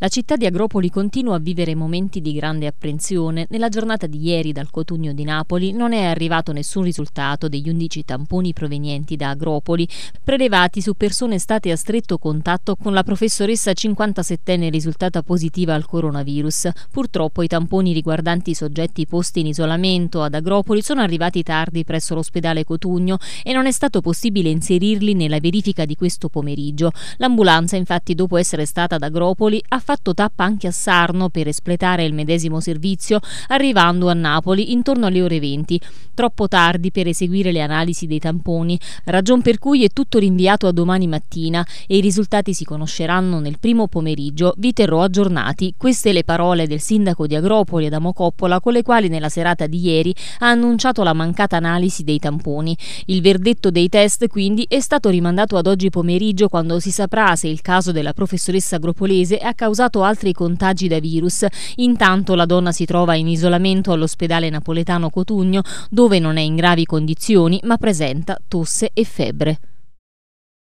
La città di Agropoli continua a vivere momenti di grande apprensione. Nella giornata di ieri dal Cotugno di Napoli non è arrivato nessun risultato degli 11 tamponi provenienti da Agropoli, prelevati su persone state a stretto contatto con la professoressa 57enne risultata positiva al coronavirus. Purtroppo i tamponi riguardanti i soggetti posti in isolamento ad Agropoli sono arrivati tardi presso l'ospedale Cotugno e non è stato possibile inserirli nella verifica di questo pomeriggio. L'ambulanza infatti dopo essere stata ad Agropoli ha fatto tappa anche a Sarno per espletare il medesimo servizio, arrivando a Napoli intorno alle ore 20. Troppo tardi per eseguire le analisi dei tamponi, ragion per cui è tutto rinviato a domani mattina e i risultati si conosceranno nel primo pomeriggio. Vi terrò aggiornati. Queste le parole del sindaco di Agropoli, Adamo Coppola, con le quali nella serata di ieri ha annunciato la mancata analisi dei tamponi. Il verdetto dei test quindi è stato rimandato ad oggi pomeriggio quando si saprà se il caso della professoressa agropolese è a causa causato altri contagi da virus. Intanto la donna si trova in isolamento all'ospedale napoletano Cotugno, dove non è in gravi condizioni ma presenta tosse e febbre.